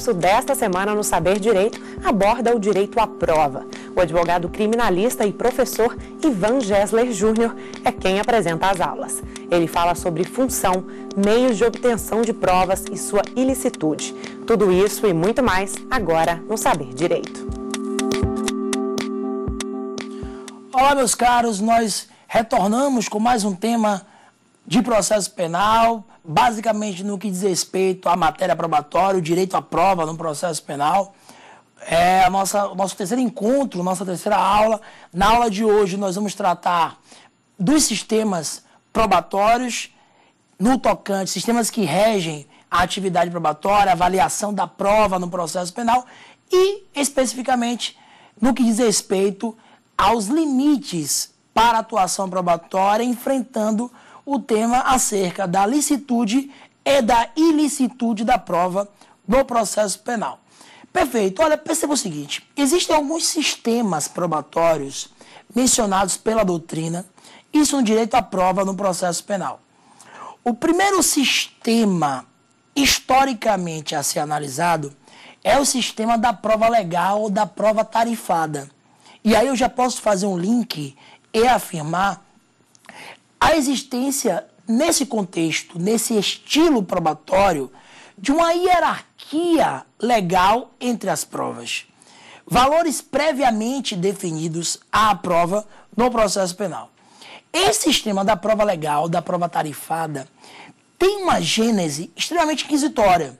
curso desta semana no Saber Direito aborda o direito à prova. O advogado criminalista e professor Ivan Gessler Júnior é quem apresenta as aulas. Ele fala sobre função, meios de obtenção de provas e sua ilicitude. Tudo isso e muito mais agora no Saber Direito. Olá, meus caros, nós retornamos com mais um tema de processo penal, basicamente no que diz respeito à matéria probatória, o direito à prova no processo penal. É a nossa, o nosso terceiro encontro, nossa terceira aula. Na aula de hoje, nós vamos tratar dos sistemas probatórios no tocante, sistemas que regem a atividade probatória, a avaliação da prova no processo penal e, especificamente, no que diz respeito aos limites para a atuação probatória enfrentando o tema acerca da licitude e da ilicitude da prova no processo penal. Perfeito. Olha, perceba o seguinte: existem alguns sistemas probatórios mencionados pela doutrina, isso no direito à prova no processo penal. O primeiro sistema historicamente a ser analisado é o sistema da prova legal ou da prova tarifada. E aí eu já posso fazer um link e afirmar a existência, nesse contexto, nesse estilo probatório, de uma hierarquia legal entre as provas. Valores previamente definidos à prova no processo penal. Esse sistema da prova legal, da prova tarifada, tem uma gênese extremamente inquisitória.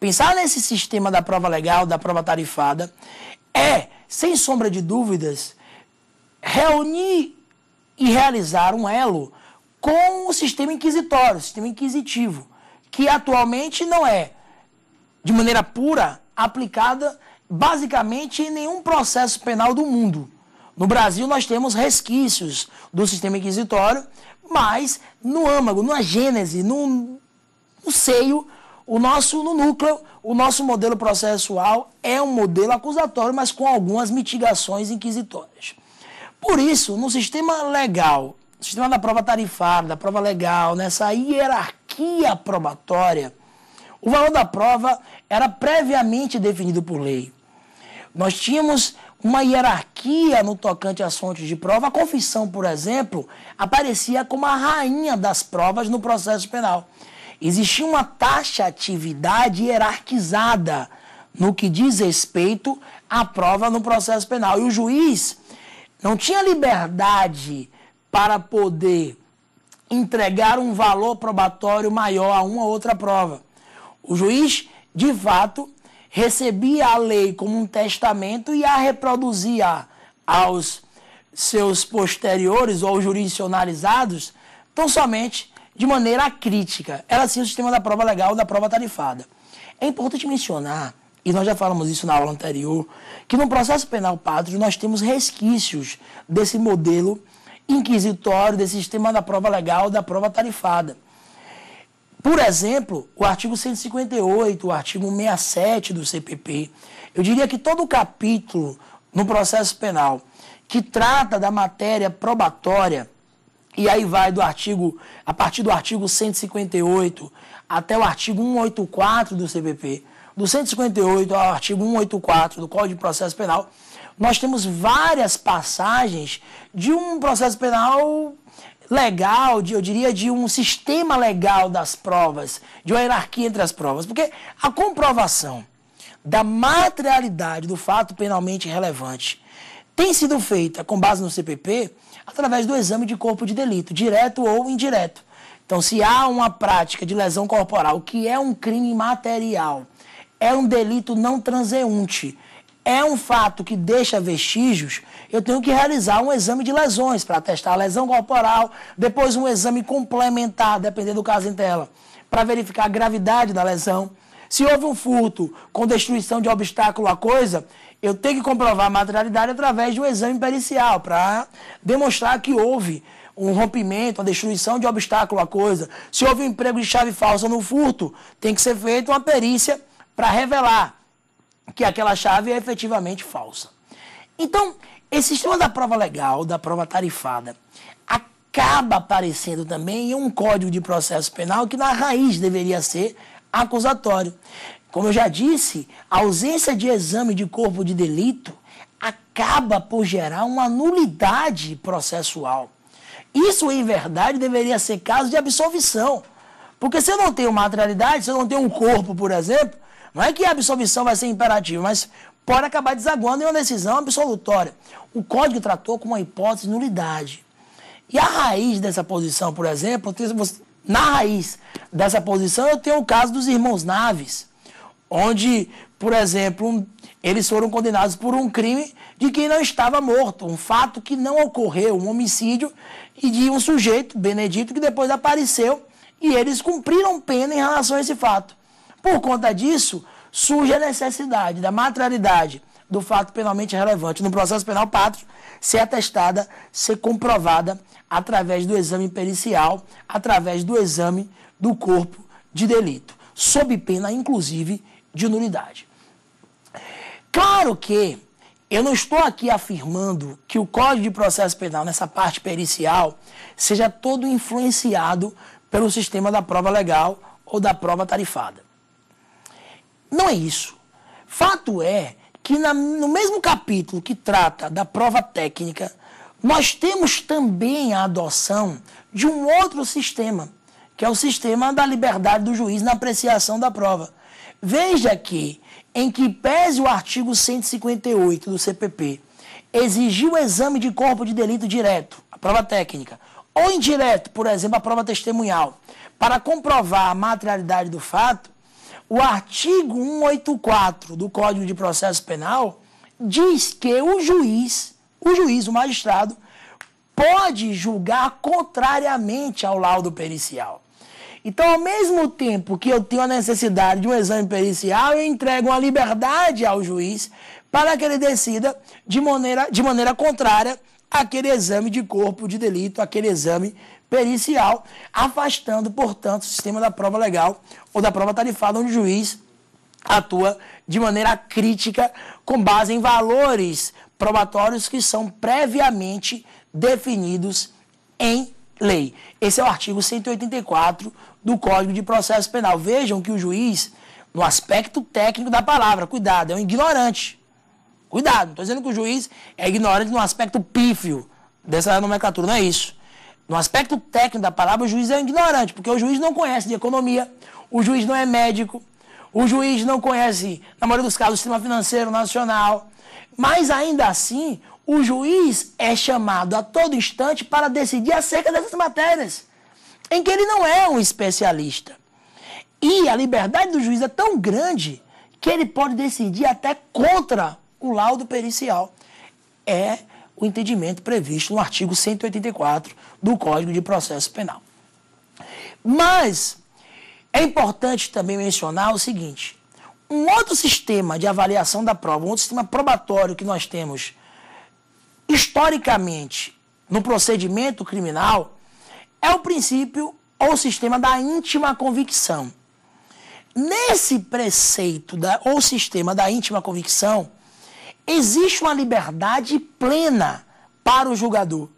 Pensar nesse sistema da prova legal, da prova tarifada, é, sem sombra de dúvidas, reunir e realizar um elo com o sistema inquisitório, o sistema inquisitivo, que atualmente não é, de maneira pura, aplicada basicamente em nenhum processo penal do mundo. No Brasil, nós temos resquícios do sistema inquisitório, mas no âmago, na gênese, no, no seio, o nosso, no núcleo, o nosso modelo processual é um modelo acusatório, mas com algumas mitigações inquisitórias. Por isso, no sistema legal, no sistema da prova tarifária, da prova legal, nessa hierarquia probatória, o valor da prova era previamente definido por lei. Nós tínhamos uma hierarquia no tocante às fontes de prova. A confissão, por exemplo, aparecia como a rainha das provas no processo penal. Existia uma taxatividade hierarquizada no que diz respeito à prova no processo penal. E o juiz não tinha liberdade para poder entregar um valor probatório maior a uma ou outra prova. O juiz, de fato, recebia a lei como um testamento e a reproduzia aos seus posteriores ou jurisdicionalizados tão somente de maneira crítica. Era assim o sistema da prova legal, da prova tarifada. É importante mencionar e nós já falamos isso na aula anterior, que no processo penal pátrio nós temos resquícios desse modelo inquisitório, desse sistema da prova legal, da prova tarifada. Por exemplo, o artigo 158, o artigo 67 do CPP, eu diria que todo o capítulo no processo penal que trata da matéria probatória, e aí vai do artigo, a partir do artigo 158 até o artigo 184 do CPP, do 158 ao artigo 184 do Código de Processo Penal, nós temos várias passagens de um processo penal legal, de, eu diria, de um sistema legal das provas, de uma hierarquia entre as provas. Porque a comprovação da materialidade do fato penalmente relevante tem sido feita, com base no CPP, através do exame de corpo de delito, direto ou indireto. Então, se há uma prática de lesão corporal que é um crime material é um delito não transeunte. É um fato que deixa vestígios, eu tenho que realizar um exame de lesões para testar a lesão corporal, depois um exame complementar, dependendo do caso em tela, para verificar a gravidade da lesão. Se houve um furto com destruição de obstáculo à coisa, eu tenho que comprovar a materialidade através de um exame pericial para demonstrar que houve um rompimento, uma destruição de obstáculo à coisa. Se houve um emprego de chave falsa no furto, tem que ser feita uma perícia para revelar que aquela chave é efetivamente falsa. Então, esse sistema da prova legal, da prova tarifada, acaba aparecendo também em um código de processo penal que na raiz deveria ser acusatório. Como eu já disse, a ausência de exame de corpo de delito acaba por gerar uma nulidade processual. Isso, em verdade, deveria ser caso de absolvição. Porque se eu não tenho materialidade, se eu não tenho um corpo, por exemplo, não é que a absolvição vai ser imperativa, mas pode acabar desaguando em uma decisão absolutória. O código tratou com uma hipótese de nulidade. E a raiz dessa posição, por exemplo, na raiz dessa posição eu tenho o caso dos irmãos Naves, onde, por exemplo, eles foram condenados por um crime de quem não estava morto, um fato que não ocorreu, um homicídio, e de um sujeito, Benedito, que depois apareceu e eles cumpriram pena em relação a esse fato. Por conta disso, surge a necessidade da materialidade do fato penalmente relevante no processo penal pátrio ser é atestada, ser é comprovada através do exame pericial, através do exame do corpo de delito, sob pena, inclusive, de nulidade. Claro que eu não estou aqui afirmando que o Código de Processo Penal, nessa parte pericial, seja todo influenciado pelo sistema da prova legal ou da prova tarifada. Não é isso. Fato é que na, no mesmo capítulo que trata da prova técnica, nós temos também a adoção de um outro sistema, que é o sistema da liberdade do juiz na apreciação da prova. Veja que, em que pese o artigo 158 do CPP exigir o exame de corpo de delito direto, a prova técnica, ou indireto, por exemplo, a prova testemunhal, para comprovar a materialidade do fato, o artigo 184 do Código de Processo Penal diz que o juiz, o juiz, o magistrado, pode julgar contrariamente ao laudo pericial. Então, ao mesmo tempo que eu tenho a necessidade de um exame pericial, eu entrego uma liberdade ao juiz para que ele decida de maneira, de maneira contrária àquele exame de corpo de delito, aquele exame pericial, afastando, portanto, o sistema da prova legal ou da prova tarifada, onde o juiz atua de maneira crítica com base em valores probatórios que são previamente definidos em lei. Esse é o artigo 184 do Código de Processo Penal. Vejam que o juiz, no aspecto técnico da palavra, cuidado, é um ignorante. Cuidado, não estou dizendo que o juiz é ignorante no aspecto pífio dessa nomenclatura, não é isso. No aspecto técnico da palavra, o juiz é ignorante, porque o juiz não conhece de economia, o juiz não é médico, o juiz não conhece, na maioria dos casos, o sistema financeiro nacional. Mas ainda assim, o juiz é chamado a todo instante para decidir acerca dessas matérias, em que ele não é um especialista. E a liberdade do juiz é tão grande que ele pode decidir até contra o laudo pericial. É o entendimento previsto no artigo 184 do Código de Processo Penal. Mas é importante também mencionar o seguinte: um outro sistema de avaliação da prova, um outro sistema probatório que nós temos historicamente no procedimento criminal é o princípio ou sistema da íntima convicção. Nesse preceito da, ou sistema da íntima convicção, existe uma liberdade plena para o julgador.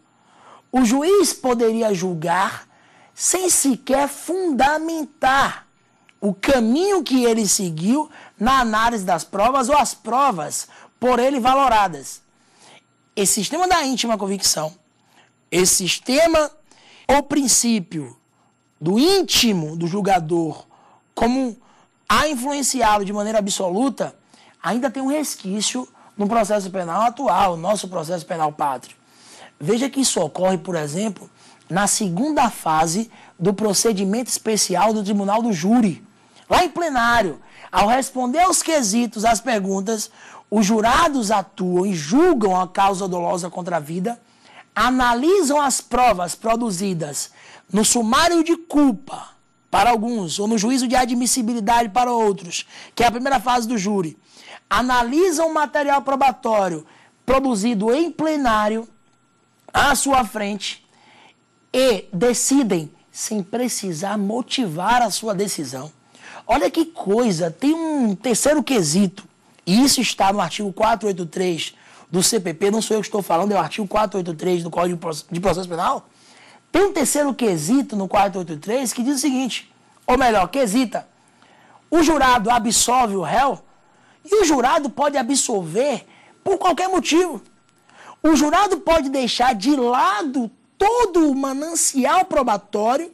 O juiz poderia julgar sem sequer fundamentar o caminho que ele seguiu na análise das provas ou as provas por ele valoradas. Esse sistema da íntima convicção, esse sistema ou princípio do íntimo do julgador como a influenciá-lo de maneira absoluta, ainda tem um resquício no processo penal atual, nosso processo penal pátrio. Veja que isso ocorre, por exemplo, na segunda fase do procedimento especial do Tribunal do Júri. Lá em plenário, ao responder aos quesitos, às perguntas, os jurados atuam e julgam a causa dolosa contra a vida, analisam as provas produzidas no sumário de culpa para alguns ou no juízo de admissibilidade para outros, que é a primeira fase do júri, analisam material probatório produzido em plenário à sua frente e decidem sem precisar motivar a sua decisão. Olha que coisa, tem um terceiro quesito, e isso está no artigo 483 do CPP, não sou eu que estou falando, é o artigo 483 do Código de Processo Penal. Tem um terceiro quesito no 483 que diz o seguinte, ou melhor, quesita, o jurado absolve o réu e o jurado pode absolver por qualquer motivo. O jurado pode deixar de lado todo o manancial probatório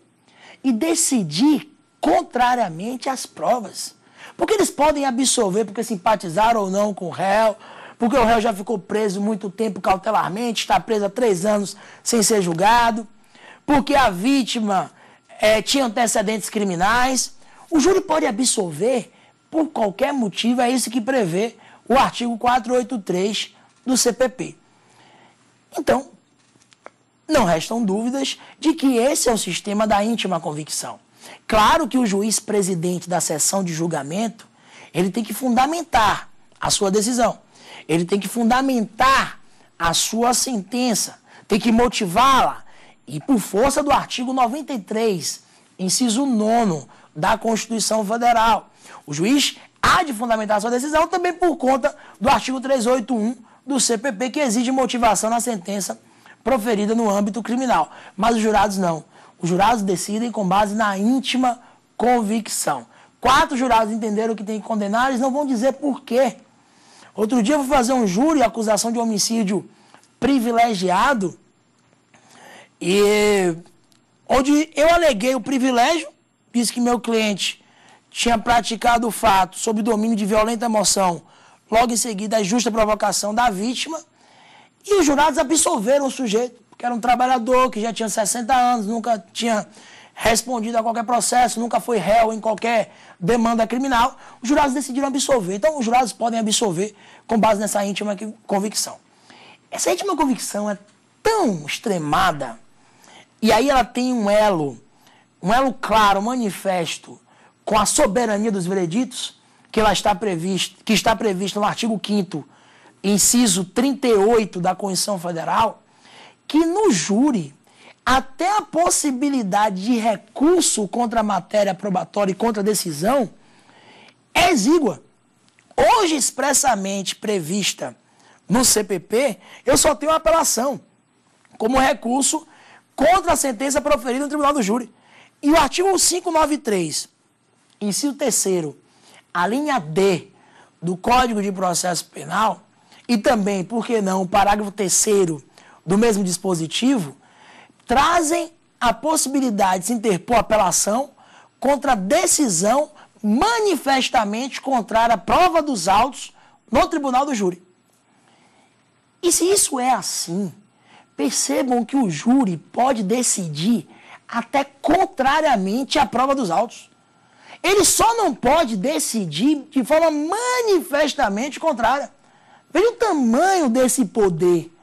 e decidir contrariamente às provas. Porque eles podem absolver porque simpatizaram ou não com o réu, porque o réu já ficou preso muito tempo cautelarmente, está preso há três anos sem ser julgado, porque a vítima é, tinha antecedentes criminais. O júri pode absolver por qualquer motivo, é isso que prevê o artigo 483 do CPP. Então, não restam dúvidas de que esse é o sistema da íntima convicção. Claro que o juiz presidente da sessão de julgamento, ele tem que fundamentar a sua decisão. Ele tem que fundamentar a sua sentença, tem que motivá-la. E por força do artigo 93, inciso 9 da Constituição Federal, o juiz há de fundamentar sua decisão também por conta do artigo 381 do CPP, que exige motivação na sentença proferida no âmbito criminal. Mas os jurados não. Os jurados decidem com base na íntima convicção. Quatro jurados entenderam que tem que condenar, eles não vão dizer por quê. Outro dia eu fui fazer um júri, acusação de homicídio privilegiado, e onde eu aleguei o privilégio, disse que meu cliente tinha praticado o fato sob domínio de violenta emoção, logo em seguida a justa provocação da vítima, e os jurados absolveram o sujeito, que era um trabalhador que já tinha 60 anos, nunca tinha respondido a qualquer processo, nunca foi réu em qualquer demanda criminal, os jurados decidiram absolver. Então, os jurados podem absolver com base nessa íntima convicção. Essa íntima convicção é tão extremada, e aí ela tem um elo, um elo claro, manifesto, com a soberania dos vereditos, que, ela está previsto, que está previsto no artigo 5 inciso 38 da Constituição Federal, que no júri até a possibilidade de recurso contra a matéria probatória e contra a decisão é exígua. Hoje expressamente prevista no CPP, eu só tenho apelação como recurso contra a sentença proferida no Tribunal do Júri. E o artigo 593 inciso terceiro, a linha D do Código de Processo Penal e também, por que não, o parágrafo terceiro do mesmo dispositivo, trazem a possibilidade de se interpor apelação contra a decisão manifestamente contrária à prova dos autos no tribunal do júri. E se isso é assim, percebam que o júri pode decidir até contrariamente à prova dos autos. Ele só não pode decidir de forma manifestamente contrária. Veja o tamanho desse poder.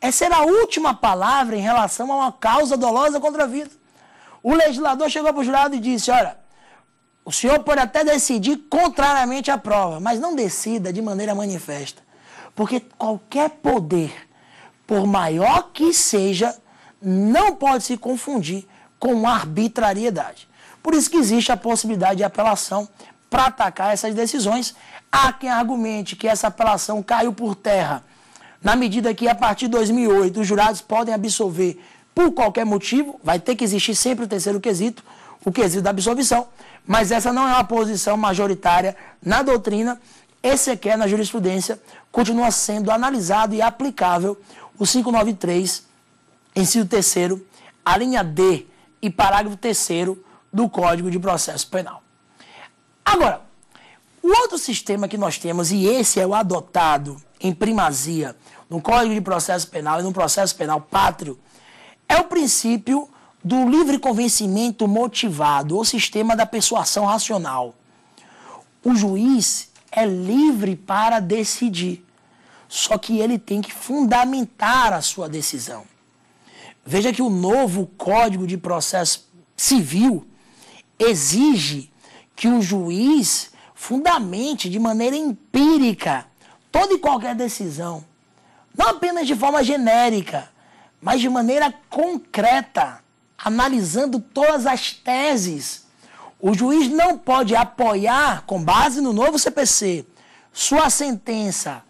É ser a última palavra em relação a uma causa dolosa contra a vida. O legislador chegou para o jurado e disse: Olha, o senhor pode até decidir contrariamente à prova, mas não decida de maneira manifesta. Porque qualquer poder, por maior que seja, não pode se confundir com arbitrariedade. Por isso que existe a possibilidade de apelação para atacar essas decisões. Há quem argumente que essa apelação caiu por terra, na medida que a partir de 2008 os jurados podem absolver por qualquer motivo, vai ter que existir sempre o terceiro quesito, o quesito da absolvição, mas essa não é uma posição majoritária na doutrina, esse aqui é na jurisprudência, continua sendo analisado e aplicável o 593, inciso terceiro, a linha D e parágrafo terceiro do Código de Processo Penal. Agora, o outro sistema que nós temos, e esse é o adotado em primazia no Código de Processo Penal e no processo penal pátrio, é o princípio do livre convencimento motivado, ou sistema da persuasão racional. O juiz é livre para decidir, só que ele tem que fundamentar a sua decisão. Veja que o novo Código de Processo Civil exige que o juiz fundamente de maneira empírica toda e qualquer decisão, não apenas de forma genérica, mas de maneira concreta, analisando todas as teses. O juiz não pode apoiar, com base no novo CPC, sua sentença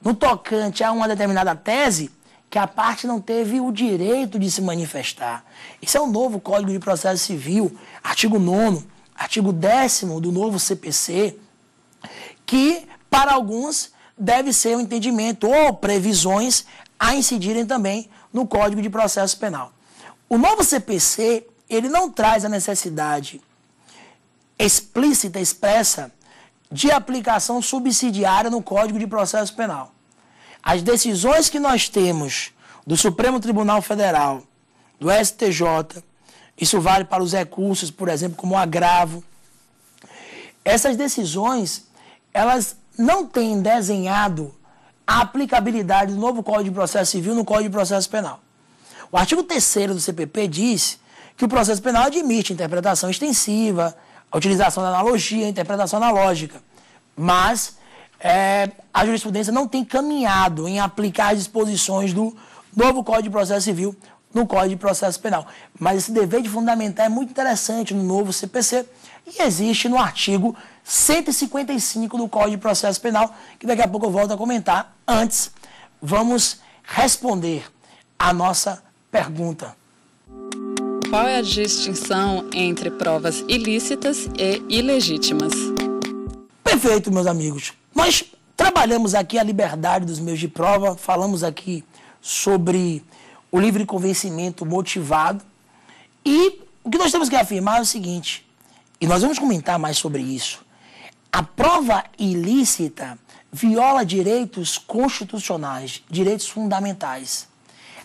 no tocante a uma determinada tese que a parte não teve o direito de se manifestar. Isso é o novo Código de Processo Civil, artigo 9, artigo 10 do novo CPC, que para alguns deve ser o um entendimento ou previsões a incidirem também no Código de Processo Penal. O novo CPC, ele não traz a necessidade explícita, expressa, de aplicação subsidiária no Código de Processo Penal. As decisões que nós temos do Supremo Tribunal Federal, do STJ, isso vale para os recursos, por exemplo, como o agravo. Essas decisões, elas não têm desenhado a aplicabilidade do novo Código de Processo Civil no Código de Processo Penal. O artigo 3 do CPP diz que o processo penal admite interpretação extensiva, a utilização da analogia, a interpretação analógica, mas é, a jurisprudência não tem caminhado em aplicar as disposições do novo Código de Processo Civil no Código de Processo Penal. Mas esse dever de fundamentar é muito interessante no novo CPC e existe no artigo 155 do Código de Processo Penal, que daqui a pouco eu volto a comentar. Antes, vamos responder a nossa pergunta. Qual é a distinção entre provas ilícitas e ilegítimas? Perfeito, meus amigos. Nós trabalhamos aqui a liberdade dos meios de prova, falamos aqui sobre o livre convencimento motivado. E o que nós temos que afirmar é o seguinte, e nós vamos comentar mais sobre isso. A prova ilícita viola direitos constitucionais, direitos fundamentais.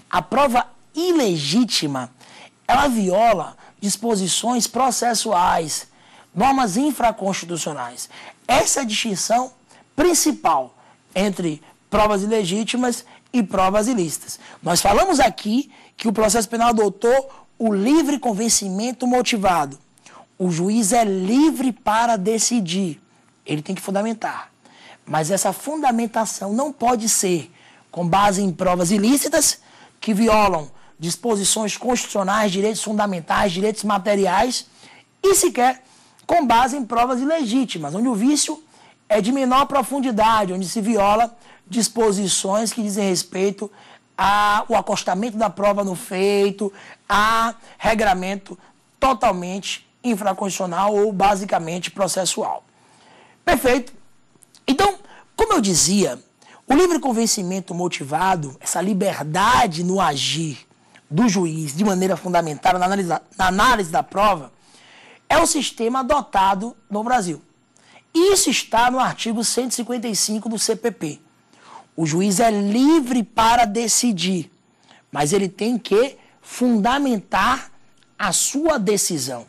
A prova ilegítima, ela viola disposições processuais, normas infraconstitucionais. Essa distinção principal entre provas ilegítimas e provas ilícitas. Nós falamos aqui que o processo penal adotou o livre convencimento motivado. O juiz é livre para decidir. Ele tem que fundamentar. Mas essa fundamentação não pode ser com base em provas ilícitas que violam disposições constitucionais, direitos fundamentais, direitos materiais e sequer com base em provas ilegítimas, onde o vício é de menor profundidade, onde se viola disposições que dizem respeito ao acostamento da prova no feito, a regramento totalmente infraconstitucional ou basicamente processual. Perfeito? Então, como eu dizia, o livre convencimento motivado, essa liberdade no agir do juiz de maneira fundamental na análise da, na análise da prova, é o sistema adotado no Brasil. Isso está no artigo 155 do CPP. O juiz é livre para decidir, mas ele tem que fundamentar a sua decisão.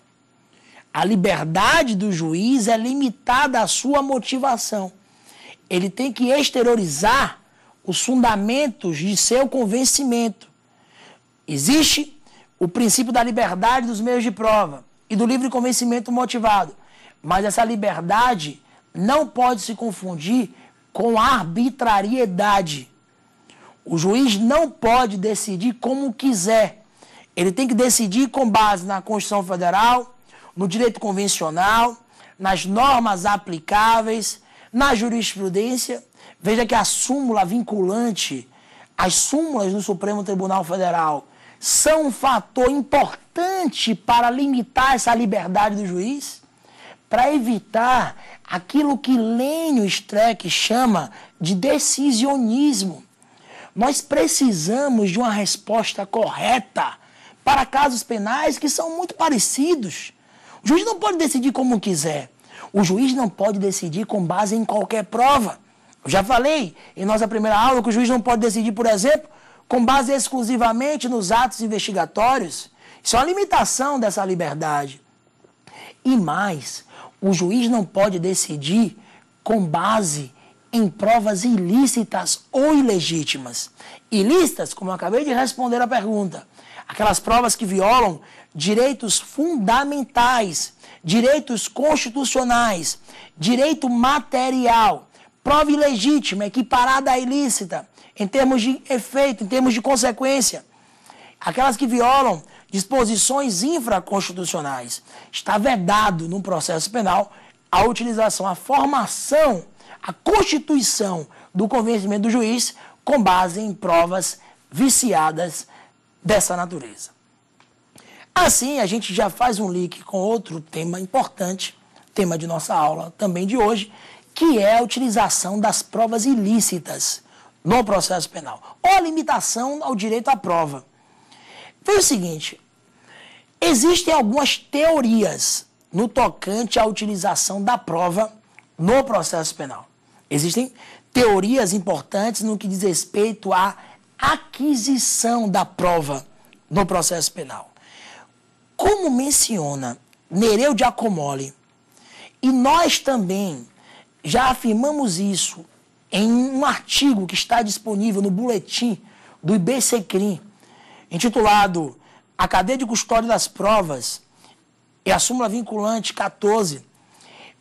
A liberdade do juiz é limitada à sua motivação. Ele tem que exteriorizar os fundamentos de seu convencimento. Existe o princípio da liberdade dos meios de prova e do livre convencimento motivado. Mas essa liberdade não pode se confundir com arbitrariedade. O juiz não pode decidir como quiser. Ele tem que decidir com base na Constituição Federal, no direito convencional, nas normas aplicáveis, na jurisprudência. Veja que a súmula vinculante, as súmulas do Supremo Tribunal Federal são um fator importante para limitar essa liberdade do juiz para evitar aquilo que Lênio Streck chama de decisionismo. Nós precisamos de uma resposta correta para casos penais que são muito parecidos. O juiz não pode decidir como quiser. O juiz não pode decidir com base em qualquer prova. Eu já falei em nossa primeira aula que o juiz não pode decidir, por exemplo, com base exclusivamente nos atos investigatórios. Isso é uma limitação dessa liberdade. E mais, o juiz não pode decidir com base em provas ilícitas ou ilegítimas. Ilícitas, como eu acabei de responder à pergunta, aquelas provas que violam direitos fundamentais, direitos constitucionais, direito material. Prova ilegítima, equiparada à ilícita, em termos de efeito, em termos de consequência. Aquelas que violam disposições infraconstitucionais. Está vedado no processo penal a utilização, a formação, a constituição do convencimento do juiz com base em provas viciadas dessa natureza. Assim, a gente já faz um link com outro tema importante, tema de nossa aula também de hoje, que é a utilização das provas ilícitas no processo penal, ou a limitação ao direito à prova foi o seguinte: existem algumas teorias no tocante à utilização da prova no processo penal. Existem teorias importantes no que diz respeito à aquisição da prova no processo penal. Como menciona Nereu de Acomoli e nós também já afirmamos isso em um artigo que está disponível no boletim do IBCCRIM, intitulado A Cadeia de Custódia das Provas e a Súmula Vinculante 14,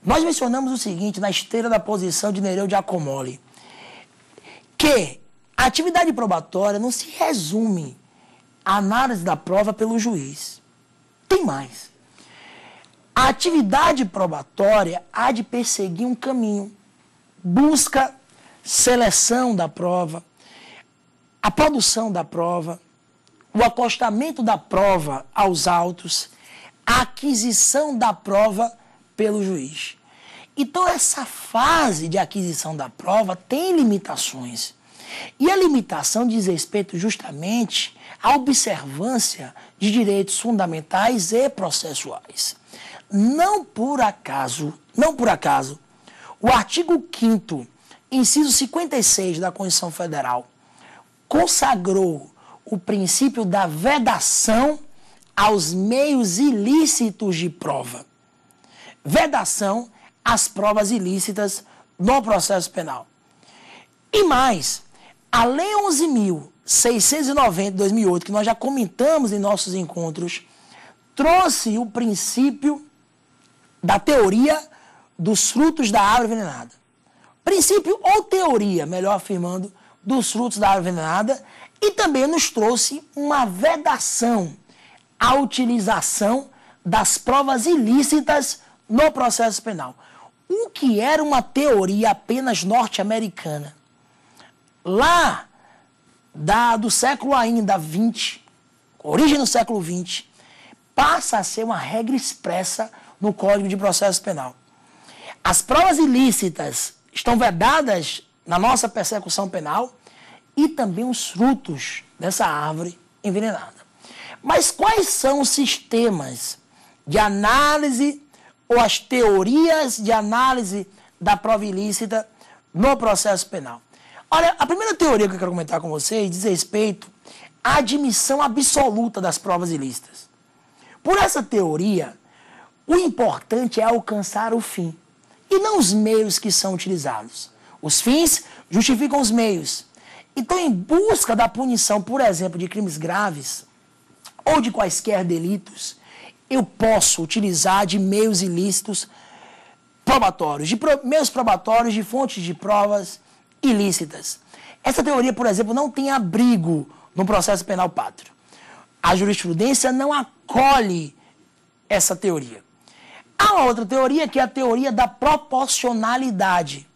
nós mencionamos o seguinte na esteira da posição de Nereu de Acomoli que a atividade probatória não se resume à análise da prova pelo juiz. Tem mais. A atividade probatória há de perseguir um caminho, busca, seleção da prova, a produção da prova, o acostamento da prova aos autos, a aquisição da prova pelo juiz. Então, essa fase de aquisição da prova tem limitações. E a limitação diz respeito justamente à observância de direitos fundamentais e processuais. Não por acaso, não por acaso, o artigo 5 inciso 56 da Constituição Federal consagrou o princípio da vedação aos meios ilícitos de prova. Vedação às provas ilícitas no processo penal. E mais, a Lei 11.690 de 2008, que nós já comentamos em nossos encontros, trouxe o princípio da teoria dos frutos da árvore envenenada. Princípio ou teoria, melhor afirmando, dos frutos da árvore envenenada, e também nos trouxe uma vedação à utilização das provas ilícitas no processo penal. O que era uma teoria apenas norte-americana. Lá da, do século ainda 20, origem do século 20, passa a ser uma regra expressa no Código de Processo Penal. As provas ilícitas estão vedadas na nossa persecução penal e também os frutos dessa árvore envenenada. Mas quais são os sistemas de análise ou as teorias de análise da prova ilícita no processo penal? Olha, a primeira teoria que eu quero comentar com vocês diz respeito à admissão absoluta das provas ilícitas. Por essa teoria, o importante é alcançar o fim e não os meios que são utilizados. Os fins justificam os meios. Então, em busca da punição, por exemplo, de crimes graves ou de quaisquer delitos, eu posso utilizar de meios ilícitos probatórios, de pro, meios probatórios de fontes de provas ilícitas. Essa teoria, por exemplo, não tem abrigo no processo penal pátrio. A jurisprudência não acolhe essa teoria. Há uma outra teoria que é a teoria da proporcionalidade.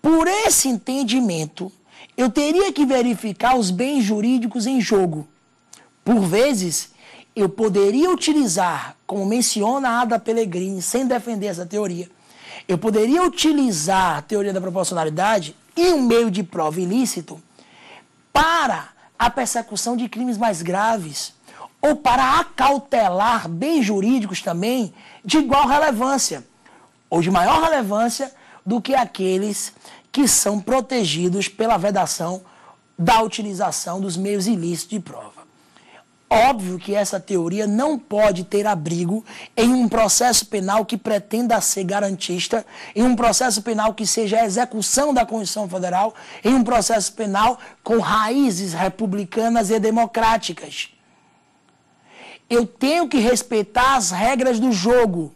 Por esse entendimento, eu teria que verificar os bens jurídicos em jogo. Por vezes, eu poderia utilizar, como menciona a Ada Pellegrini, sem defender essa teoria, eu poderia utilizar a teoria da proporcionalidade e um meio de prova ilícito para a persecução de crimes mais graves ou para acautelar bens jurídicos também de igual relevância ou de maior relevância do que aqueles que são protegidos pela vedação da utilização dos meios ilícitos de prova. Óbvio que essa teoria não pode ter abrigo em um processo penal que pretenda ser garantista, em um processo penal que seja a execução da Constituição Federal, em um processo penal com raízes republicanas e democráticas. Eu tenho que respeitar as regras do jogo.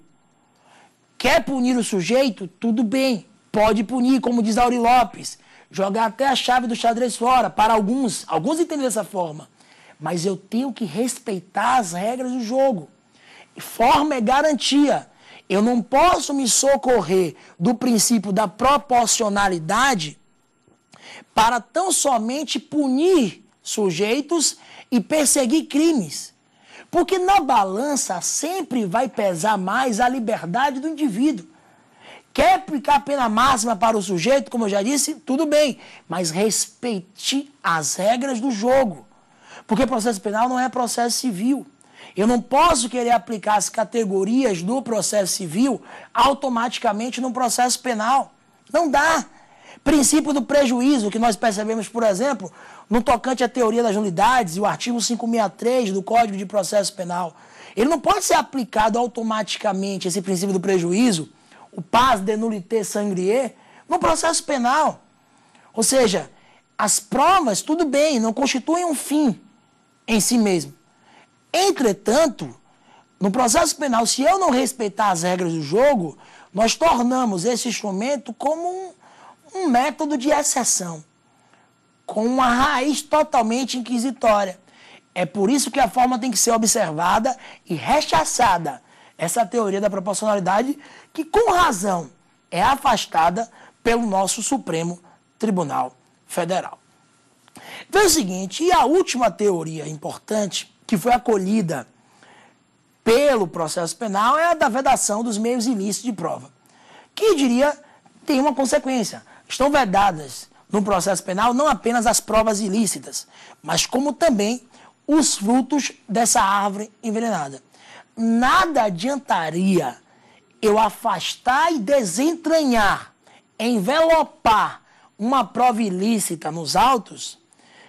Quer punir o sujeito? Tudo bem pode punir, como diz Auri Lopes, jogar até a chave do xadrez fora, para alguns, alguns entendem dessa forma. Mas eu tenho que respeitar as regras do jogo. Forma é garantia. Eu não posso me socorrer do princípio da proporcionalidade para tão somente punir sujeitos e perseguir crimes. Porque na balança sempre vai pesar mais a liberdade do indivíduo. Quer aplicar pena máxima para o sujeito, como eu já disse, tudo bem, mas respeite as regras do jogo. Porque processo penal não é processo civil. Eu não posso querer aplicar as categorias do processo civil automaticamente no processo penal. Não dá. Princípio do prejuízo, que nós percebemos, por exemplo, no tocante à teoria das nulidades e o artigo 563 do Código de Processo Penal. Ele não pode ser aplicado automaticamente, esse princípio do prejuízo, o paz de nullité sangrier, no processo penal. Ou seja, as provas, tudo bem, não constituem um fim em si mesmo. Entretanto, no processo penal, se eu não respeitar as regras do jogo, nós tornamos esse instrumento como um, um método de exceção, com uma raiz totalmente inquisitória. É por isso que a forma tem que ser observada e rechaçada. Essa é teoria da proporcionalidade que com razão é afastada pelo nosso Supremo Tribunal Federal. Então é o seguinte, e a última teoria importante que foi acolhida pelo processo penal é a da vedação dos meios ilícitos de prova, que diria tem uma consequência. Estão vedadas no processo penal não apenas as provas ilícitas, mas como também os frutos dessa árvore envenenada. Nada adiantaria eu afastar e desentranhar, envelopar uma prova ilícita nos autos,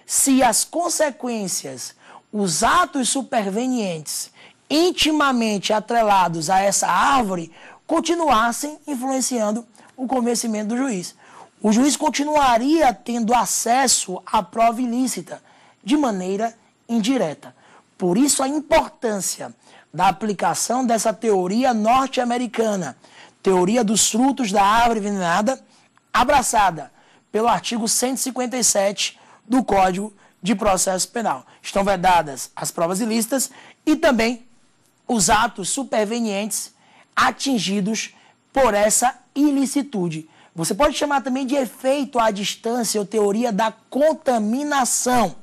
se as consequências, os atos supervenientes intimamente atrelados a essa árvore continuassem influenciando o convencimento do juiz. O juiz continuaria tendo acesso à prova ilícita de maneira indireta. Por isso a importância da aplicação dessa teoria norte-americana, teoria dos frutos da árvore envenenada, abraçada pelo artigo 157 do Código de Processo Penal. Estão vedadas as provas ilícitas e também os atos supervenientes atingidos por essa ilicitude. Você pode chamar também de efeito à distância ou teoria da contaminação.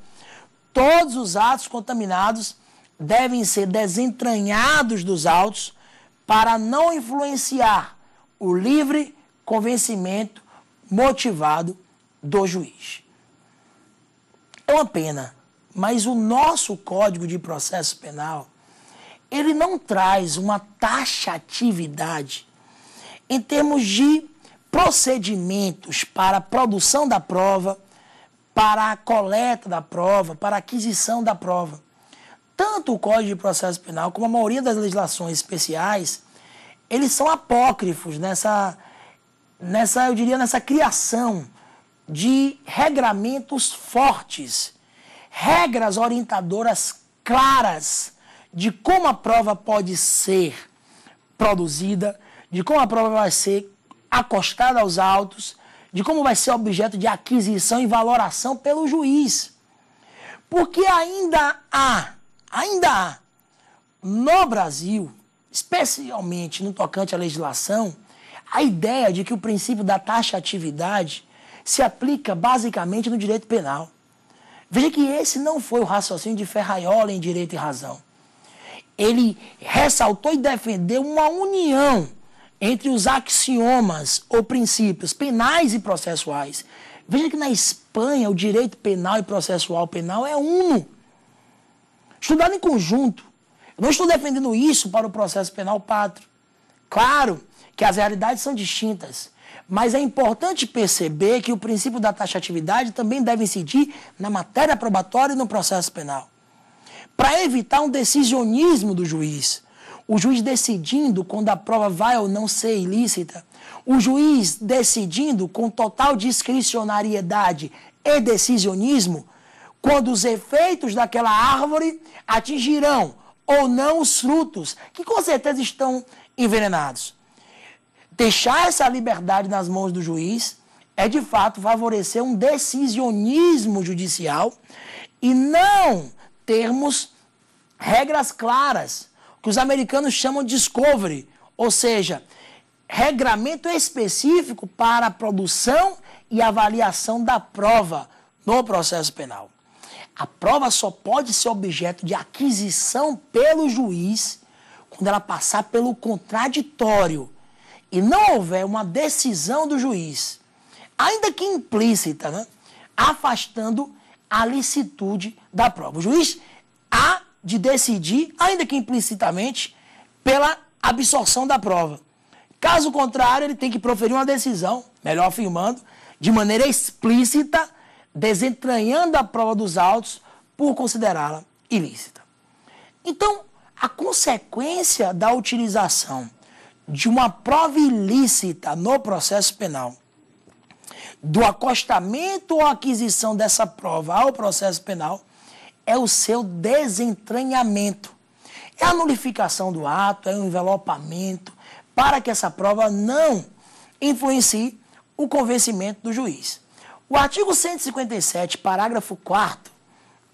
Todos os atos contaminados devem ser desentranhados dos autos para não influenciar o livre convencimento motivado do juiz. É uma pena, mas o nosso Código de Processo Penal ele não traz uma taxatividade em termos de procedimentos para a produção da prova, para a coleta da prova, para a aquisição da prova tanto o Código de Processo Penal como a maioria das legislações especiais, eles são apócrifos nessa, nessa eu diria, nessa criação de regramentos fortes, regras orientadoras claras de como a prova pode ser produzida, de como a prova vai ser acostada aos autos, de como vai ser objeto de aquisição e valoração pelo juiz. Porque ainda há Ainda há, no Brasil, especialmente no tocante à legislação, a ideia de que o princípio da taxatividade se aplica basicamente no direito penal. Veja que esse não foi o raciocínio de Ferraiola em Direito e Razão. Ele ressaltou e defendeu uma união entre os axiomas ou princípios penais e processuais. Veja que na Espanha o direito penal e processual penal é uno. Estudado em conjunto. Eu não estou defendendo isso para o processo penal pátrio. Claro que as realidades são distintas, mas é importante perceber que o princípio da taxatividade também deve incidir na matéria probatória e no processo penal. Para evitar um decisionismo do juiz, o juiz decidindo quando a prova vai ou não ser ilícita, o juiz decidindo com total discricionariedade e decisionismo, quando os efeitos daquela árvore atingirão ou não os frutos, que com certeza estão envenenados. Deixar essa liberdade nas mãos do juiz é de fato favorecer um decisionismo judicial e não termos regras claras, que os americanos chamam de discovery, ou seja, regramento específico para a produção e avaliação da prova no processo penal. A prova só pode ser objeto de aquisição pelo juiz quando ela passar pelo contraditório e não houver uma decisão do juiz, ainda que implícita, né? afastando a licitude da prova. O juiz há de decidir, ainda que implicitamente, pela absorção da prova. Caso contrário, ele tem que proferir uma decisão, melhor afirmando, de maneira explícita desentranhando a prova dos autos por considerá-la ilícita. Então, a consequência da utilização de uma prova ilícita no processo penal, do acostamento ou aquisição dessa prova ao processo penal, é o seu desentranhamento. É a nulificação do ato, é o envelopamento, para que essa prova não influencie o convencimento do juiz. O artigo 157, parágrafo 4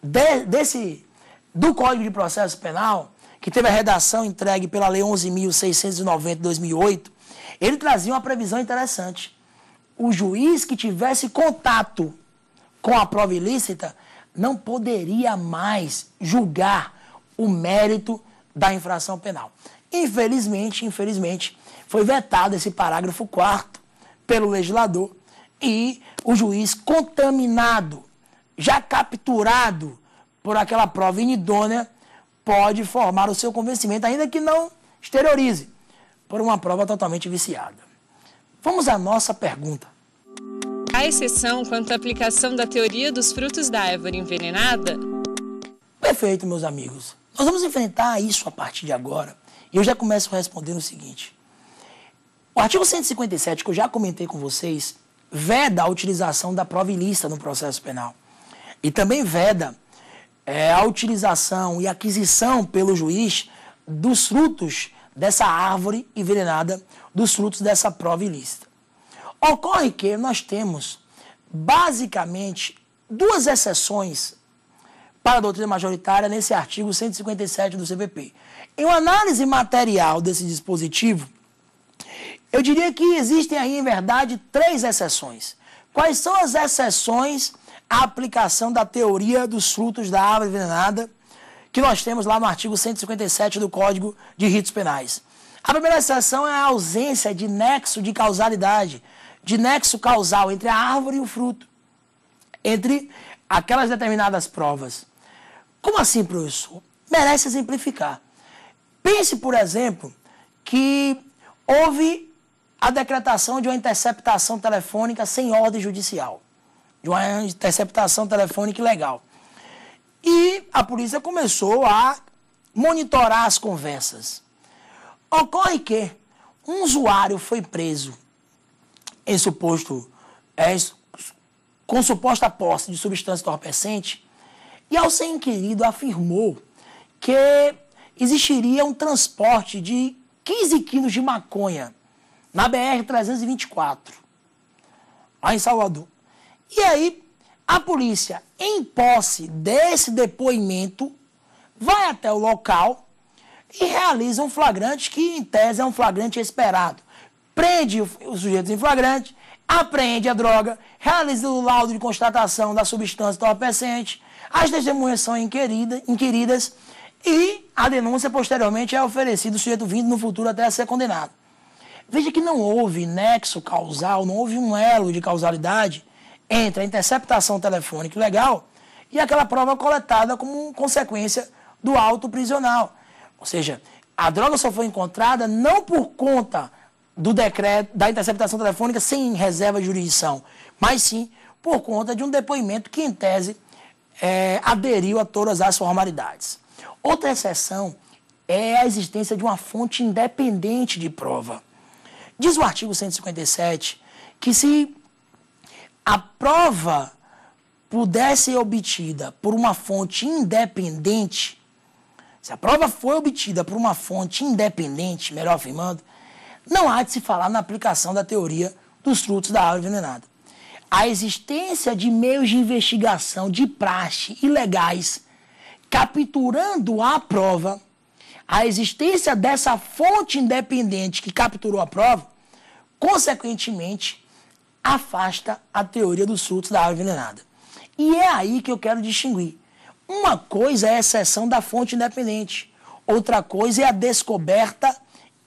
de, desse, do Código de Processo Penal, que teve a redação entregue pela Lei 11.690 de 2008, ele trazia uma previsão interessante. O juiz que tivesse contato com a prova ilícita não poderia mais julgar o mérito da infração penal. Infelizmente, infelizmente, foi vetado esse parágrafo 4 pelo legislador e o juiz contaminado, já capturado por aquela prova inidônea, pode formar o seu convencimento, ainda que não exteriorize, por uma prova totalmente viciada. Vamos à nossa pergunta. A exceção quanto à aplicação da teoria dos frutos da árvore envenenada? Perfeito, meus amigos. Nós vamos enfrentar isso a partir de agora. E eu já começo respondendo o seguinte. O artigo 157, que eu já comentei com vocês, veda a utilização da provilista no processo penal. E também veda é, a utilização e aquisição pelo juiz dos frutos dessa árvore envenenada, dos frutos dessa prova ilícita. Ocorre que nós temos, basicamente, duas exceções para a doutrina majoritária nesse artigo 157 do CPP. Em uma análise material desse dispositivo, eu diria que existem aí, em verdade, três exceções. Quais são as exceções à aplicação da teoria dos frutos da árvore envenenada que nós temos lá no artigo 157 do Código de Ritos Penais? A primeira exceção é a ausência de nexo de causalidade, de nexo causal entre a árvore e o fruto, entre aquelas determinadas provas. Como assim, professor? Merece exemplificar. Pense, por exemplo, que houve a decretação de uma interceptação telefônica sem ordem judicial, de uma interceptação telefônica ilegal. E a polícia começou a monitorar as conversas. Ocorre que um usuário foi preso em suposto, é, com suposta posse de substância entorpecente e, ao ser inquirido, afirmou que existiria um transporte de 15 quilos de maconha na BR-324, lá em Salvador. E aí, a polícia, em posse desse depoimento, vai até o local e realiza um flagrante que, em tese, é um flagrante esperado. Prende os sujeitos em flagrante, apreende a droga, realiza o laudo de constatação da substância torpecente, as testemunhas são inquirida, inquiridas e a denúncia posteriormente é oferecida, o sujeito vindo no futuro até ser condenado. Veja que não houve nexo causal, não houve um elo de causalidade entre a interceptação telefônica legal e aquela prova coletada como consequência do auto prisional. Ou seja, a droga só foi encontrada não por conta do decreto da interceptação telefônica sem reserva de jurisdição, mas sim por conta de um depoimento que, em tese, é, aderiu a todas as formalidades. Outra exceção é a existência de uma fonte independente de prova. Diz o artigo 157 que se a prova pudesse ser obtida por uma fonte independente, se a prova foi obtida por uma fonte independente, melhor afirmando, não há de se falar na aplicação da teoria dos frutos da árvore envenenada. A existência de meios de investigação de praxe ilegais capturando a prova a existência dessa fonte independente que capturou a prova, consequentemente, afasta a teoria do surto da árvore envenenada. E é aí que eu quero distinguir. Uma coisa é a exceção da fonte independente, outra coisa é a descoberta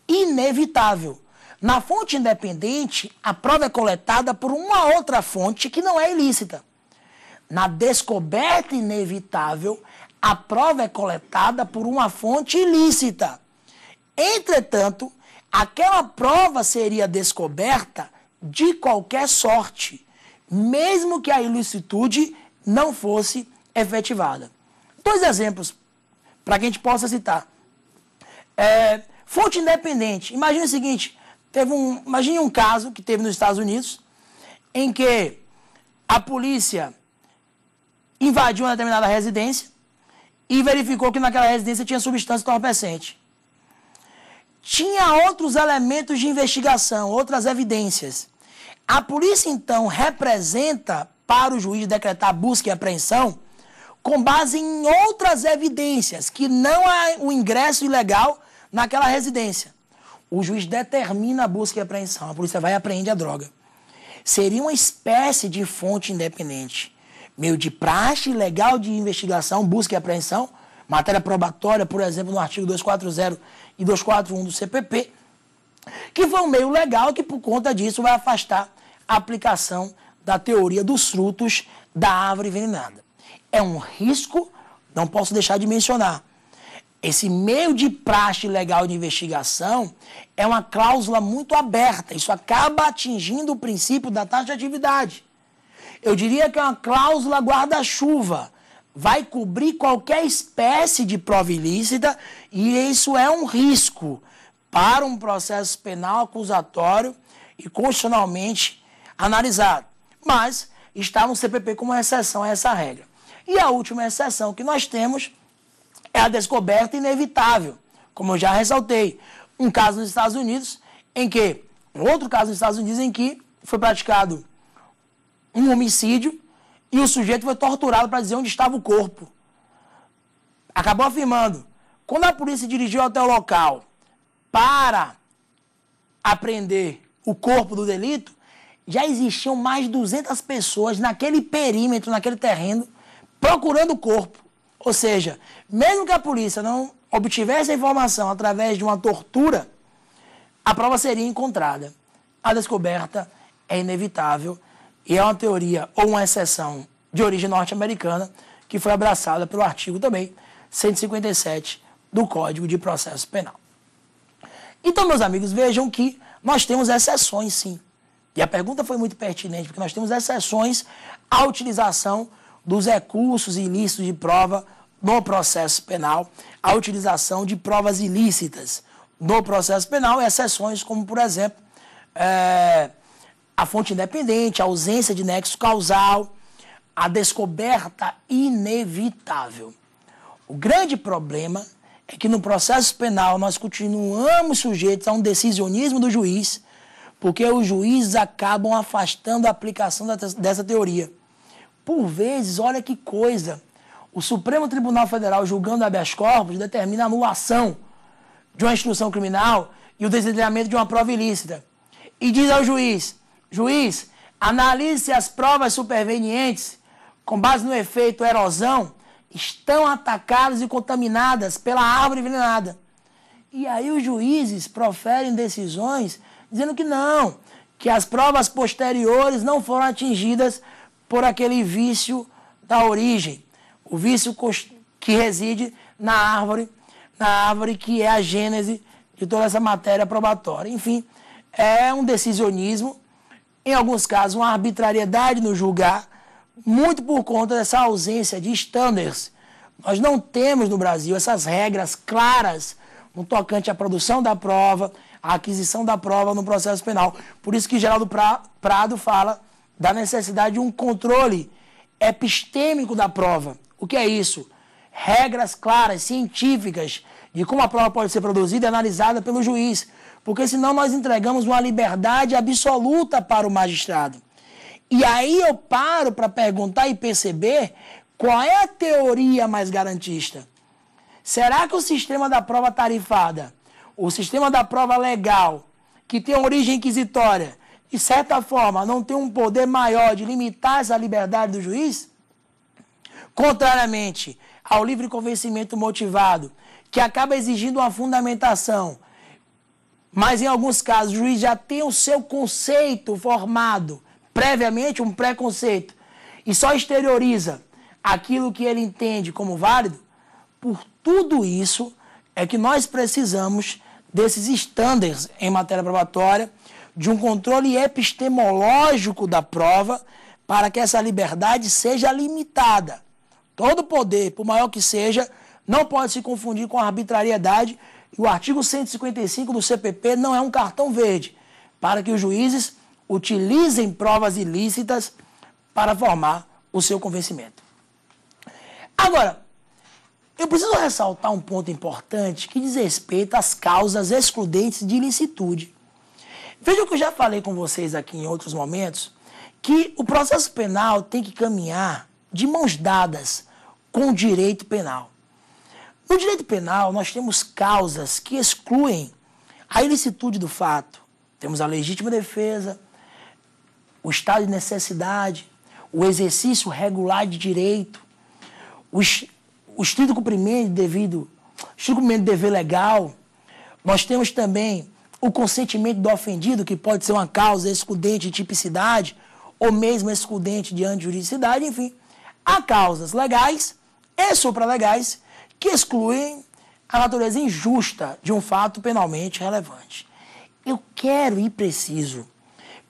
inevitável. Na fonte independente, a prova é coletada por uma outra fonte que não é ilícita. Na descoberta inevitável, a prova é coletada por uma fonte ilícita. Entretanto, aquela prova seria descoberta de qualquer sorte, mesmo que a ilicitude não fosse efetivada. Dois exemplos para que a gente possa citar. É, fonte independente. Imagine o seguinte: teve um, imagine um caso que teve nos Estados Unidos em que a polícia invadiu uma determinada residência e verificou que naquela residência tinha substância entorpecente. Tinha outros elementos de investigação, outras evidências. A polícia, então, representa para o juiz decretar busca e apreensão com base em outras evidências, que não é o ingresso ilegal naquela residência. O juiz determina a busca e apreensão, a polícia vai e apreende a droga. Seria uma espécie de fonte independente meio de praxe legal de investigação, busca e apreensão, matéria probatória, por exemplo, no artigo 240 e 241 do CPP, que foi um meio legal que, por conta disso, vai afastar a aplicação da teoria dos frutos da árvore envenenada. É um risco, não posso deixar de mencionar. Esse meio de praxe legal de investigação é uma cláusula muito aberta. Isso acaba atingindo o princípio da taxa de atividade eu diria que é uma cláusula guarda-chuva. Vai cobrir qualquer espécie de prova ilícita e isso é um risco para um processo penal acusatório e constitucionalmente analisado. Mas está no CPP como exceção a essa regra. E a última exceção que nós temos é a descoberta inevitável, como eu já ressaltei. Um caso nos Estados Unidos em que, um outro caso nos Estados Unidos em que foi praticado um homicídio e o sujeito foi torturado para dizer onde estava o corpo. Acabou afirmando. Quando a polícia dirigiu até o local para apreender o corpo do delito, já existiam mais de 200 pessoas naquele perímetro, naquele terreno, procurando o corpo. Ou seja, mesmo que a polícia não obtivesse a informação através de uma tortura, a prova seria encontrada. A descoberta é inevitável e é uma teoria ou uma exceção de origem norte-americana que foi abraçada pelo artigo também 157 do Código de Processo Penal. Então, meus amigos, vejam que nós temos exceções, sim. E a pergunta foi muito pertinente, porque nós temos exceções à utilização dos recursos ilícitos de prova no processo penal, à utilização de provas ilícitas no processo penal, exceções como, por exemplo, é, a fonte independente, a ausência de nexo causal, a descoberta inevitável. O grande problema é que no processo penal nós continuamos sujeitos a um decisionismo do juiz, porque os juízes acabam afastando a aplicação dessa teoria. Por vezes, olha que coisa, o Supremo Tribunal Federal julgando habeas corpus determina a anulação de uma instrução criminal e o desligamento de uma prova ilícita. E diz ao juiz: Juiz, analise se as provas supervenientes, com base no efeito erosão, estão atacadas e contaminadas pela árvore envenenada. E aí os juízes proferem decisões dizendo que não, que as provas posteriores não foram atingidas por aquele vício da origem, o vício que reside na árvore, na árvore que é a gênese de toda essa matéria probatória. Enfim, é um decisionismo em alguns casos, uma arbitrariedade no julgar, muito por conta dessa ausência de standards. Nós não temos no Brasil essas regras claras no tocante à produção da prova, à aquisição da prova no processo penal. Por isso que Geraldo Prado fala da necessidade de um controle epistêmico da prova. O que é isso? Regras claras, científicas, de como a prova pode ser produzida e analisada pelo juiz porque senão nós entregamos uma liberdade absoluta para o magistrado. E aí eu paro para perguntar e perceber qual é a teoria mais garantista. Será que o sistema da prova tarifada, o sistema da prova legal, que tem origem inquisitória, de certa forma, não tem um poder maior de limitar essa liberdade do juiz? Contrariamente ao livre convencimento motivado, que acaba exigindo uma fundamentação mas em alguns casos o juiz já tem o seu conceito formado, previamente um preconceito, e só exterioriza aquilo que ele entende como válido, por tudo isso é que nós precisamos desses estándares em matéria probatória, de um controle epistemológico da prova, para que essa liberdade seja limitada. Todo poder, por maior que seja, não pode se confundir com a arbitrariedade o artigo 155 do CPP não é um cartão verde para que os juízes utilizem provas ilícitas para formar o seu convencimento. Agora, eu preciso ressaltar um ponto importante que diz respeito às causas excludentes de ilicitude. Veja o que eu já falei com vocês aqui em outros momentos, que o processo penal tem que caminhar de mãos dadas com o direito penal. No direito penal, nós temos causas que excluem a ilicitude do fato. Temos a legítima defesa, o estado de necessidade, o exercício regular de direito, o, o estrito cumprimento devido, estrito cumprimento de dever legal. Nós temos também o consentimento do ofendido, que pode ser uma causa excludente de tipicidade, ou mesmo excludente de antijuridicidade, enfim. Há causas legais e supralegais que excluem a natureza injusta de um fato penalmente relevante. Eu quero e preciso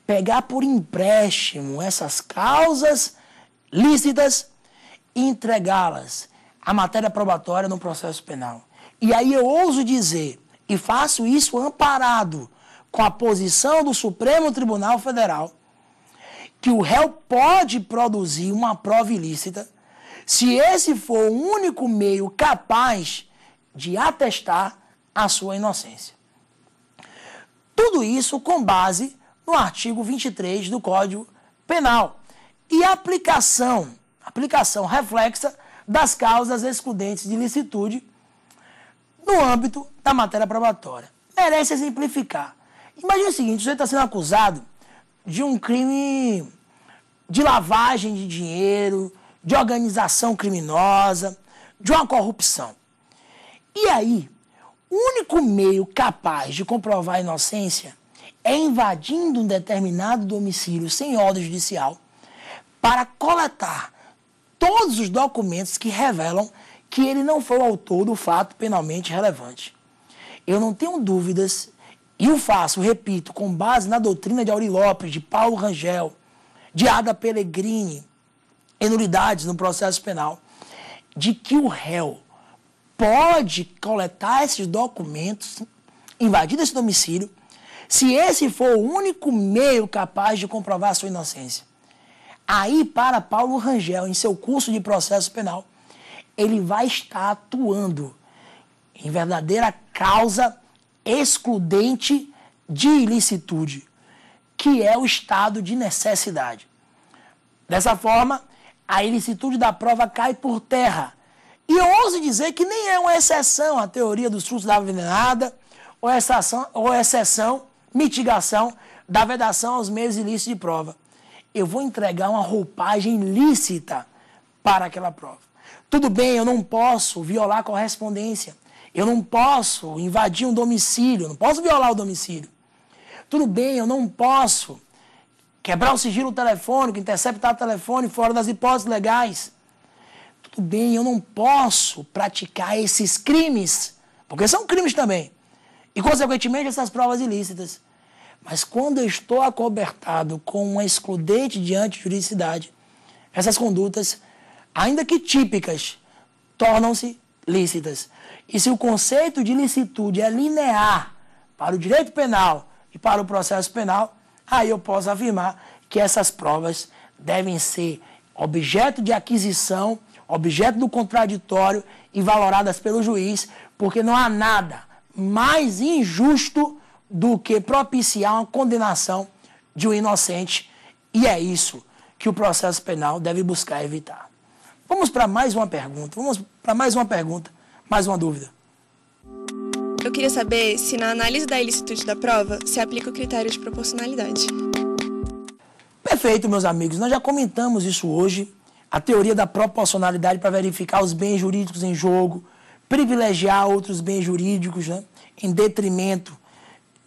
pegar por empréstimo essas causas lícitas e entregá-las à matéria probatória no processo penal. E aí eu ouso dizer, e faço isso amparado com a posição do Supremo Tribunal Federal, que o réu pode produzir uma prova ilícita se esse for o único meio capaz de atestar a sua inocência. Tudo isso com base no artigo 23 do Código Penal e aplicação, aplicação reflexa das causas excludentes de licitude no âmbito da matéria probatória. Merece exemplificar. Imagina o seguinte, você está sendo acusado de um crime de lavagem de dinheiro, de organização criminosa, de uma corrupção. E aí, o único meio capaz de comprovar a inocência é invadindo um determinado domicílio sem ordem judicial para coletar todos os documentos que revelam que ele não foi o autor do fato penalmente relevante. Eu não tenho dúvidas, e o faço, repito, com base na doutrina de Auri Lopes, de Paulo Rangel, de Ada Pellegrini, nulidades no processo penal, de que o réu pode coletar esses documentos, invadir esse domicílio, se esse for o único meio capaz de comprovar sua inocência. Aí, para Paulo Rangel, em seu curso de processo penal, ele vai estar atuando em verdadeira causa excludente de ilicitude, que é o estado de necessidade. Dessa forma, a ilicitude da prova cai por terra. E ouso dizer que nem é uma exceção a teoria dos frutos da envenenada ou exceção, ou exceção, mitigação da vedação aos meios ilícitos de prova. Eu vou entregar uma roupagem lícita para aquela prova. Tudo bem, eu não posso violar a correspondência. Eu não posso invadir um domicílio, não posso violar o domicílio. Tudo bem, eu não posso quebrar o sigilo telefônico, interceptar o telefone fora das hipóteses legais. Tudo bem, eu não posso praticar esses crimes, porque são crimes também, e consequentemente essas provas ilícitas. Mas quando eu estou acobertado com uma excludente diante de juridicidade, essas condutas, ainda que típicas, tornam-se lícitas. E se o conceito de licitude é linear para o direito penal e para o processo penal, aí eu posso afirmar que essas provas devem ser objeto de aquisição, objeto do contraditório e valoradas pelo juiz, porque não há nada mais injusto do que propiciar uma condenação de um inocente. E é isso que o processo penal deve buscar evitar. Vamos para mais uma pergunta. Vamos para mais uma pergunta, mais uma dúvida. Eu queria saber se na análise da ilicitude da prova se aplica o critério de proporcionalidade. Perfeito, meus amigos. Nós já comentamos isso hoje, a teoria da proporcionalidade para verificar os bens jurídicos em jogo, privilegiar outros bens jurídicos né, em detrimento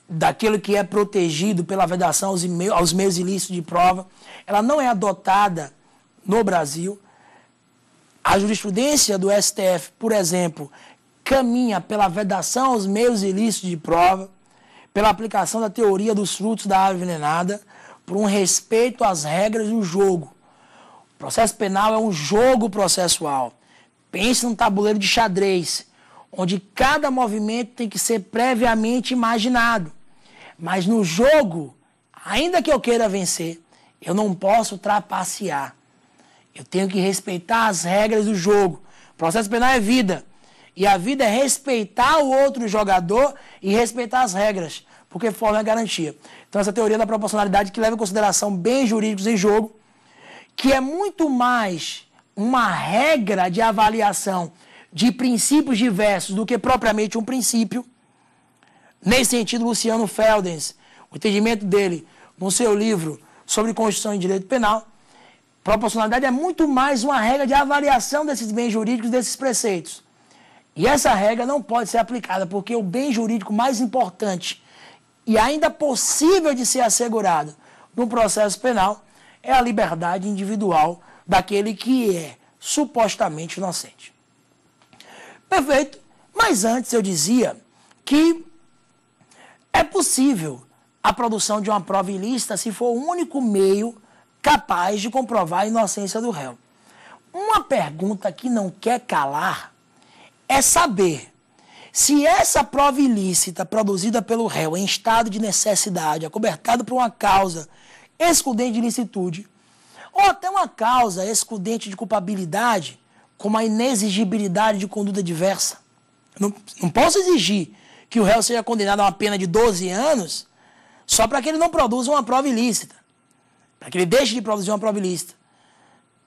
daquilo que é protegido pela vedação aos, meios, aos meios ilícitos de prova. Ela não é adotada no Brasil. A jurisprudência do STF, por exemplo, caminha pela vedação aos meios ilícitos de prova, pela aplicação da teoria dos frutos da árvore envenenada, por um respeito às regras do jogo. O processo penal é um jogo processual. Pense num tabuleiro de xadrez, onde cada movimento tem que ser previamente imaginado. Mas no jogo, ainda que eu queira vencer, eu não posso trapacear. Eu tenho que respeitar as regras do jogo. O processo penal é vida. E a vida é respeitar o outro jogador e respeitar as regras, porque forma é garantia. Então, essa teoria da proporcionalidade que leva em consideração bens jurídicos em jogo, que é muito mais uma regra de avaliação de princípios diversos do que propriamente um princípio. Nesse sentido, Luciano Feldens, o entendimento dele no seu livro sobre Constituição e Direito Penal, proporcionalidade é muito mais uma regra de avaliação desses bens jurídicos, desses preceitos. E essa regra não pode ser aplicada, porque o bem jurídico mais importante e ainda possível de ser assegurado no processo penal é a liberdade individual daquele que é supostamente inocente. Perfeito. Mas antes eu dizia que é possível a produção de uma prova ilícita se for o único meio capaz de comprovar a inocência do réu. Uma pergunta que não quer calar é saber se essa prova ilícita produzida pelo réu em estado de necessidade, acobertada por uma causa excludente de ilicitude, ou até uma causa excludente de culpabilidade, como a inexigibilidade de conduta diversa. Não, não posso exigir que o réu seja condenado a uma pena de 12 anos só para que ele não produza uma prova ilícita, para que ele deixe de produzir uma prova ilícita.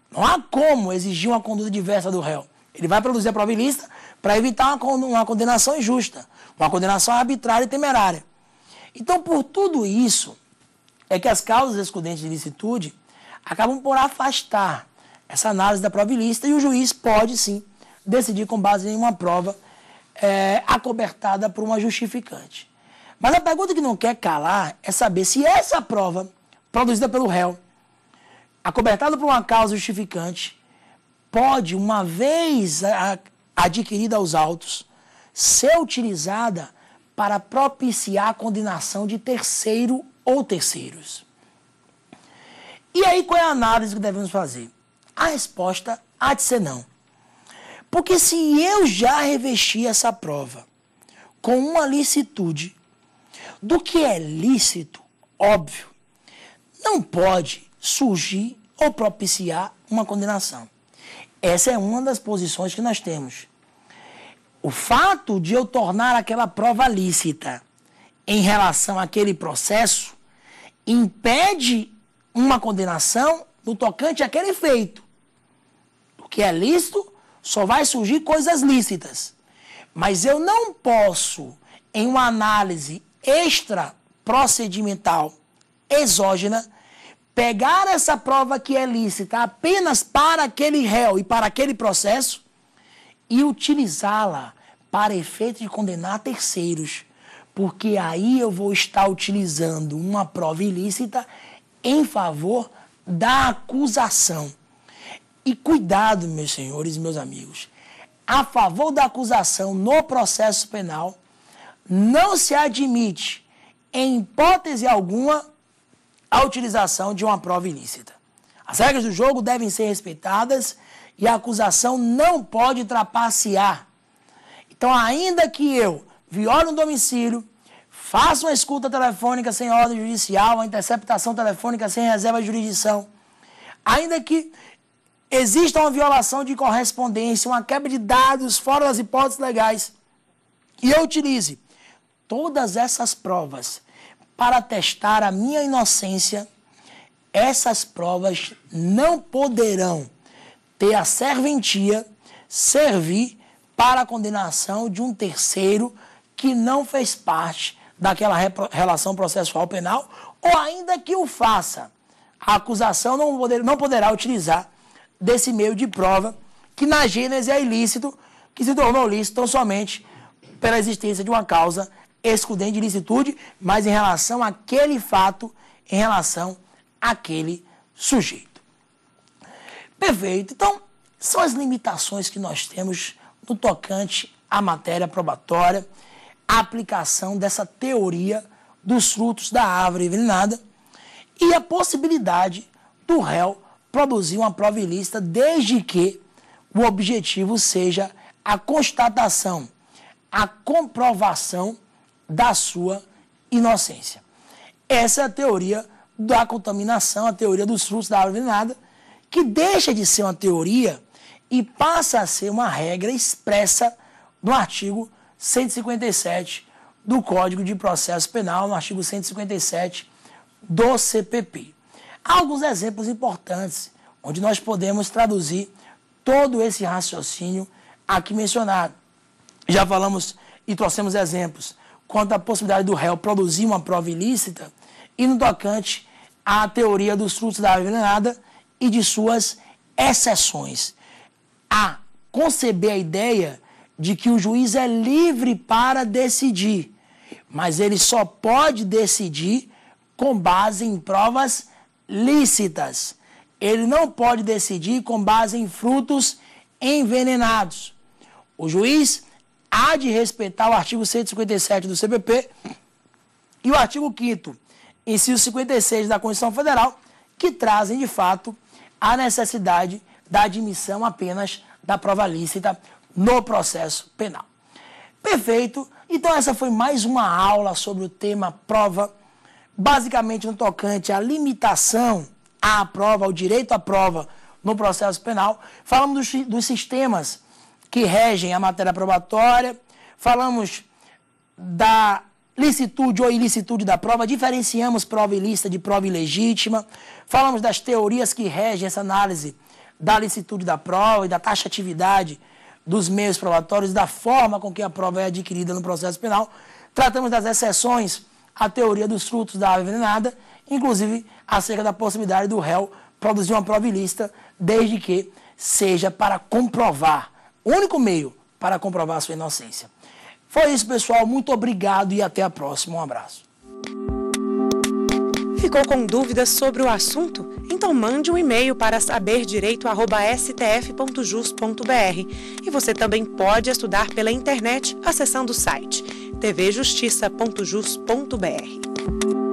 Não há como exigir uma conduta diversa do réu. Ele vai produzir a prova ilícita, para evitar uma condenação injusta, uma condenação arbitrária e temerária. Então, por tudo isso, é que as causas excludentes de licitude acabam por afastar essa análise da prova ilícita e o juiz pode sim decidir com base em uma prova é, acobertada por uma justificante. Mas a pergunta que não quer calar é saber se essa prova produzida pelo réu, acobertada por uma causa justificante, pode, uma vez adquirida aos autos ser utilizada para propiciar a condenação de terceiro ou terceiros. E aí, qual é a análise que devemos fazer? A resposta há de ser não. Porque se eu já revesti essa prova com uma licitude do que é lícito, óbvio, não pode surgir ou propiciar uma condenação. Essa é uma das posições que nós temos. O fato de eu tornar aquela prova lícita em relação àquele processo impede uma condenação no tocante àquele feito. O que é lícito só vai surgir coisas lícitas. Mas eu não posso, em uma análise extra procedimental exógena, pegar essa prova que é lícita apenas para aquele réu e para aquele processo e utilizá-la para efeito de condenar terceiros, porque aí eu vou estar utilizando uma prova ilícita em favor da acusação. E cuidado, meus senhores, meus amigos, a favor da acusação no processo penal não se admite, em hipótese alguma, a utilização de uma prova ilícita. As regras do jogo devem ser respeitadas e a acusação não pode trapacear. Então, ainda que eu viole um domicílio, faça uma escuta telefônica sem ordem judicial, uma interceptação telefônica sem reserva de jurisdição, ainda que exista uma violação de correspondência, uma quebra de dados fora das hipóteses legais, e eu utilize todas essas provas para testar a minha inocência, essas provas não poderão ter a serventia, servir para a condenação de um terceiro que não fez parte daquela relação processual penal, ou ainda que o faça. A acusação não, poder, não poderá utilizar desse meio de prova, que na Gênese é ilícito, que se tornou lícito tão somente pela existência de uma causa excludente de licitude, mas em relação àquele fato, em relação àquele sujeito. Perfeito. Então, são as limitações que nós temos no tocante à matéria probatória, a aplicação dessa teoria dos frutos da árvore envenenada e a possibilidade do réu produzir uma prova ilícita desde que o objetivo seja a constatação, a comprovação da sua inocência. Essa é a teoria da contaminação, a teoria dos frutos da árvore envenenada, que deixa de ser uma teoria e passa a ser uma regra expressa no artigo 157 do Código de Processo Penal, no artigo 157 do CPP. Há alguns exemplos importantes onde nós podemos traduzir todo esse raciocínio aqui mencionado. Já falamos e trouxemos exemplos quanto à possibilidade do réu produzir uma prova ilícita e no tocante à teoria dos frutos da árvore envenenada, e de suas exceções, a conceber a ideia de que o juiz é livre para decidir, mas ele só pode decidir com base em provas lícitas. Ele não pode decidir com base em frutos envenenados. O juiz há de respeitar o artigo 157 do CPP e o artigo 5 inciso 56 da Constituição Federal, que trazem de fato a necessidade da admissão apenas da prova lícita no processo penal. Perfeito. Então essa foi mais uma aula sobre o tema prova, basicamente no tocante à limitação à prova, ao direito à prova no processo penal. Falamos dos, dos sistemas que regem a matéria probatória, falamos da licitude ou ilicitude da prova, diferenciamos prova ilícita de prova ilegítima, falamos das teorias que regem essa análise da licitude da prova e da taxatividade dos meios probatórios, da forma com que a prova é adquirida no processo penal, tratamos das exceções à teoria dos frutos da ave envenenada, inclusive acerca da possibilidade do réu produzir uma prova ilícita, desde que seja para comprovar, o único meio para comprovar a sua inocência. Foi isso, pessoal. Muito obrigado e até a próxima. Um abraço. Ficou com dúvidas sobre o assunto? Então mande um e-mail para saberdireito@stf.jus.br. E você também pode estudar pela internet acessando o site tvjustiça.jus.br.